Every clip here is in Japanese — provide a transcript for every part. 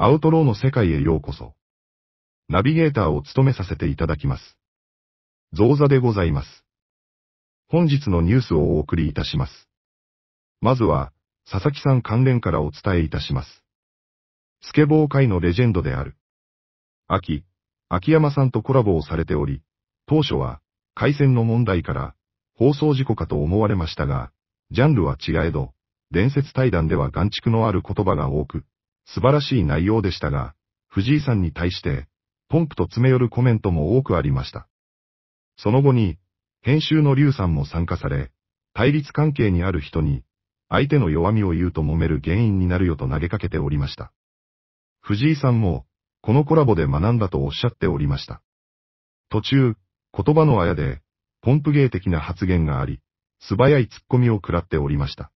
アウトローの世界へようこそ。ナビゲーターを務めさせていただきます。造座でございます。本日のニュースをお送りいたします。まずは、佐々木さん関連からお伝えいたします。スケボー界のレジェンドである。秋、秋山さんとコラボをされており、当初は、回線の問題から、放送事故かと思われましたが、ジャンルは違えど、伝説対談では眼畜のある言葉が多く、素晴らしい内容でしたが、藤井さんに対して、ポンプと詰め寄るコメントも多くありました。その後に、編集の劉さんも参加され、対立関係にある人に、相手の弱みを言うと揉める原因になるよと投げかけておりました。藤井さんも、このコラボで学んだとおっしゃっておりました。途中、言葉のあやで、ポンプ芸的な発言があり、素早い突っ込みを食らっておりました。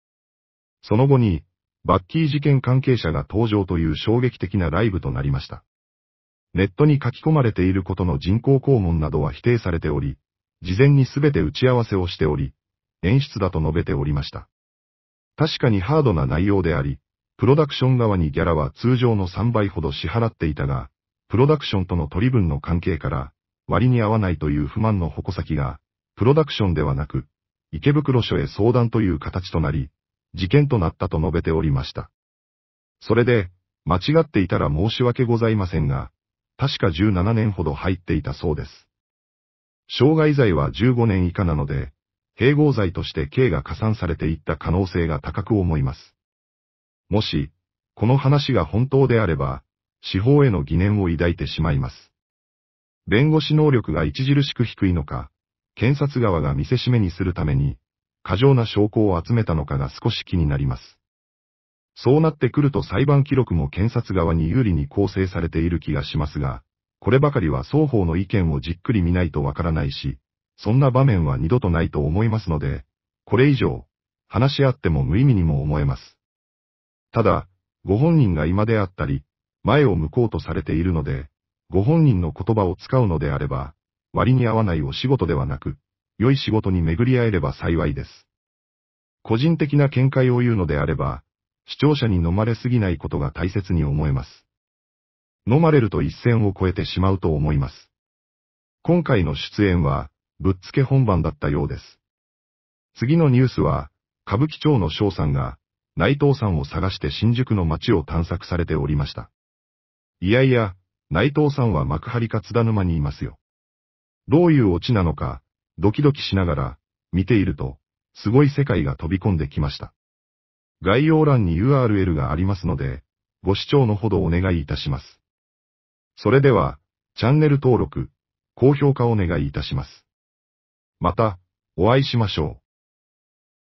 その後に、バッキー事件関係者が登場という衝撃的なライブとなりました。ネットに書き込まれていることの人工肛門などは否定されており、事前にすべて打ち合わせをしており、演出だと述べておりました。確かにハードな内容であり、プロダクション側にギャラは通常の3倍ほど支払っていたが、プロダクションとの取り分の関係から、割に合わないという不満の矛先が、プロダクションではなく、池袋署へ相談という形となり、事件となったと述べておりました。それで、間違っていたら申し訳ございませんが、確か17年ほど入っていたそうです。傷害罪は15年以下なので、併合罪として刑が加算されていった可能性が高く思います。もし、この話が本当であれば、司法への疑念を抱いてしまいます。弁護士能力が著しく低いのか、検察側が見せしめにするために、過剰な証拠を集めたのかが少し気になります。そうなってくると裁判記録も検察側に有利に構成されている気がしますが、こればかりは双方の意見をじっくり見ないとわからないし、そんな場面は二度とないと思いますので、これ以上、話し合っても無意味にも思えます。ただ、ご本人が今であったり、前を向こうとされているので、ご本人の言葉を使うのであれば、割に合わないお仕事ではなく、良い仕事に巡り合えれば幸いです。個人的な見解を言うのであれば、視聴者に飲まれすぎないことが大切に思えます。飲まれると一線を越えてしまうと思います。今回の出演は、ぶっつけ本番だったようです。次のニュースは、歌舞伎町の翔さんが、内藤さんを探して新宿の街を探索されておりました。いやいや、内藤さんは幕張か津田沼にいますよ。どういうオチなのか、ドキドキしながら、見ていると、すごい世界が飛び込んできました。概要欄に URL がありますので、ご視聴のほどお願いいたします。それでは、チャンネル登録、高評価お願いいたします。また、お会いしましょう。